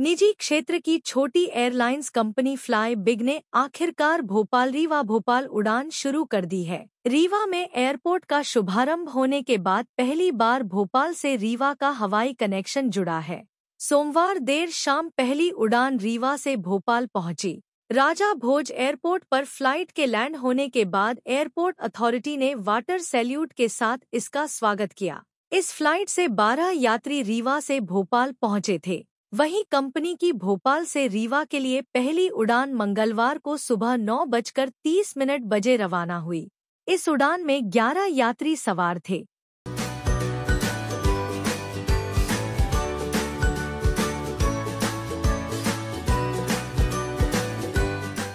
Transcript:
निजी क्षेत्र की छोटी एयरलाइंस कंपनी फ्लाई बिग ने आखिरकार भोपाल रीवा भोपाल उड़ान शुरू कर दी है रीवा में एयरपोर्ट का शुभारंभ होने के बाद पहली बार भोपाल से रीवा का हवाई कनेक्शन जुड़ा है सोमवार देर शाम पहली उड़ान रीवा से भोपाल पहुंची राजा भोज एयरपोर्ट पर फ्लाइट के लैंड होने के बाद एयरपोर्ट अथॉरिटी ने वाटर सैल्यूट के साथ इसका स्वागत किया इस फ्लाइट से 12 यात्री रीवा से भोपाल पहुंचे थे वहीं कंपनी की भोपाल से रीवा के लिए पहली उड़ान मंगलवार को सुबह नौ बजकर तीस मिनट बजे रवाना हुई इस उड़ान में 11 यात्री सवार थे